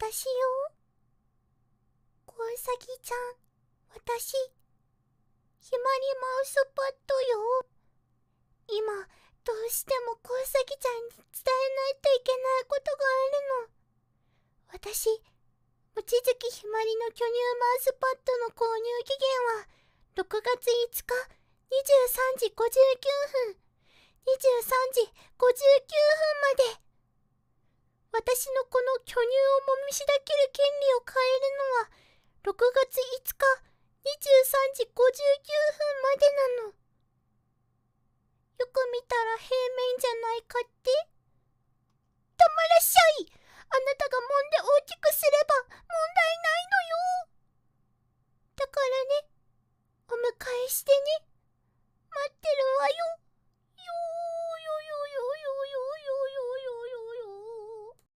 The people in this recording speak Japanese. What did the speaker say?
私よ小ウサギちゃん私ひまりマウスパッドよ今どうしても小ウサギちゃんに伝えないといけないことがあるの私望月ひまりの巨乳マウスパッドの購入期限は6月5日23時59分23時59分まで私のこの巨乳をもみしだける権利を変えるのは6月5日23時59分までなのよく見たら平面じゃないかって